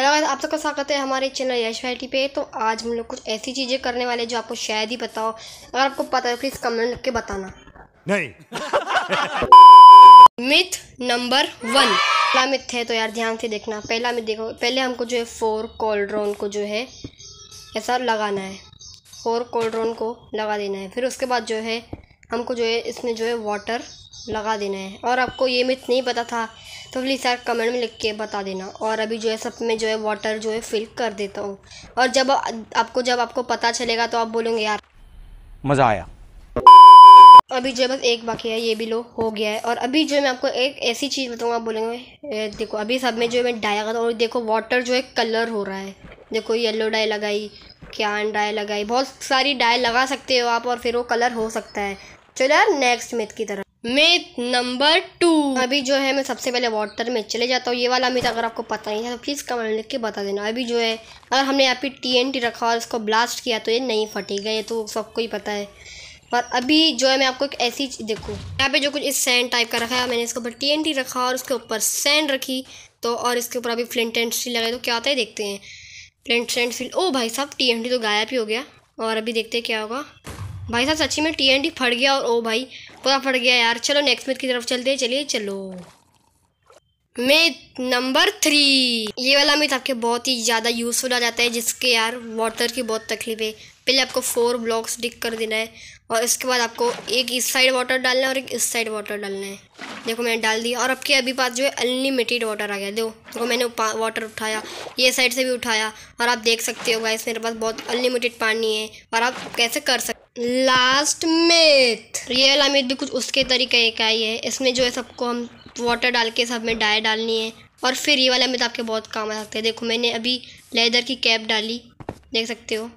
hello guys आप सबका स्वागत है हमारे चैनल यश वाई पे तो आज हम लोग कुछ ऐसी चीज़ें करने वाले जो आपको शायद ही बताओ अगर आपको पता है प्लीज़ कमेंट के बताना नहीं मिथ नंबर वन पहला मिथ है तो यार ध्यान से देखना पहला मिथ देखो पहले हमको जो है फोर कोल्ड्रोन को जो है ऐसा लगाना है फोर कोल्ड्रोन को लगा देना है फिर उसके बाद जो है हमको जो है इसमें जो है वाटर लगा देना है और आपको ये मिथ नहीं पता था तो प्लीज़ यार कमेंट में लिख के बता देना और अभी जो है सब में जो है वाटर जो है फिल कर देता हूँ और जब आपको जब आपको पता चलेगा तो आप बोलोगे यार मज़ा आया अभी जो है बस एक बाकी है ये भी लो हो गया है और अभी जो है मैं आपको एक ऐसी चीज़ बताऊँगा आप बोलेंगे देखो अभी सब में जो है मैं डाई लगा और देखो वाटर जो है कलर हो रहा है देखो येलो डाई लगाई क्या डाई लगाई बहुत सारी डाई लगा सकते हो आप और फिर वो कलर हो सकता है चलो यार नेक्स्ट मिथ की तरफ मिथ नंबर टू अभी जो है मैं सबसे पहले वाटर में चले जाता हूँ ये वाला मिथ अगर आपको पता नहीं है तो प्लीज़ कमेंट लिख के बता देना अभी जो है अगर हमने यहाँ पे टी रखा और इसको ब्लास्ट किया तो ये नहीं फटेगा ये तो सबको ही पता है पर अभी जो है मैं आपको एक ऐसी देखूँ यहाँ पे जो कुछ इस सैंड टाइप का रखा है मैंने इसके ऊपर टी रखा और उसके ऊपर सैंड रखी तो और इसके ऊपर अभी फ्लिंट एंड स्टील लगाए तो क्या आता है देखते हैं फ्लिंट एंड स्टील ओ भाई साहब टी तो गायब ही हो गया और अभी देखते हैं क्या होगा भाई साहब सच्ची में टी एन फट गया और ओ भाई पूरा फट गया यार चलो नेक्स्ट मिथ की तरफ चलते हैं चलिए चलो मिथ नंबर थ्री ये वाला मिथ आपके बहुत ही ज़्यादा यूज़फुल आ जाता है जिसके यार वाटर की बहुत तकलीफ है पहले आपको फोर ब्लॉक्स डिक कर देना है और इसके बाद आपको एक इस साइड वाटर डालना है और एक इस साइड वाटर डालना है देखो मैंने डाल दिया और आपके अभी पास जो है अनलिमिटेड वाटर आ गया देखो देखो मैंने वाटर उठाया ये साइड से भी उठाया और आप देख सकते हो गाइस मेरे पास बहुत अनलिमिटेड पानी है और आप कैसे कर सकते लास्ट मेथ रियल अमित भी कुछ उसके तरीके का ही है इसमें जो है सबको हम वाटर डाल के सब में डाय डालनी है और फिर ये वाला अमित आपके बहुत काम आ सकते हैं देखो मैंने अभी लेदर की कैप डाली देख सकते हो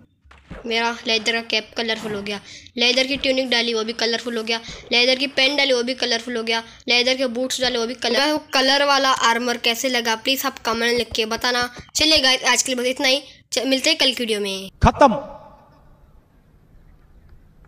मेरा लेदर का कैप कलरफुल हो गया लेदर की ट्यूनिक डाली वो भी कलरफुल हो गया लेदर की पेन डाली वो भी कलरफुल हो गया लेदर के बूट्स डाले वो भी कलर वो कलर वाला आर्मर कैसे लगा प्लीज़ आप कमेंट लिख के बताना चलेगा आज के लिए बस इतना ही मिलते हैं कल की वीडियो में खत्म